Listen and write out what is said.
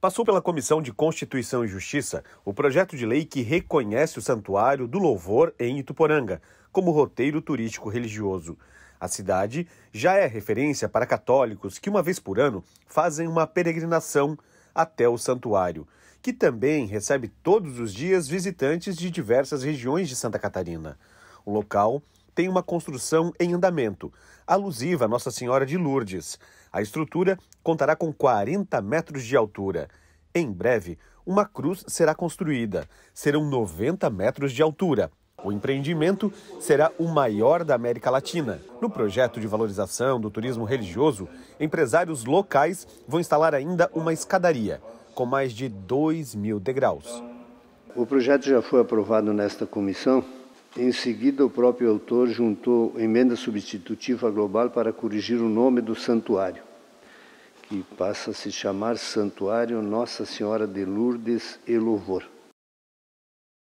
Passou pela Comissão de Constituição e Justiça o projeto de lei que reconhece o Santuário do Louvor em Ituporanga como roteiro turístico religioso. A cidade já é referência para católicos que, uma vez por ano, fazem uma peregrinação até o santuário, que também recebe todos os dias visitantes de diversas regiões de Santa Catarina. O local tem uma construção em andamento, alusiva a Nossa Senhora de Lourdes. A estrutura contará com 40 metros de altura. Em breve, uma cruz será construída. Serão 90 metros de altura. O empreendimento será o maior da América Latina. No projeto de valorização do turismo religioso, empresários locais vão instalar ainda uma escadaria, com mais de 2 mil degraus. O projeto já foi aprovado nesta comissão em seguida, o próprio autor juntou emenda substitutiva global para corrigir o nome do santuário, que passa a se chamar Santuário Nossa Senhora de Lourdes e Louvor.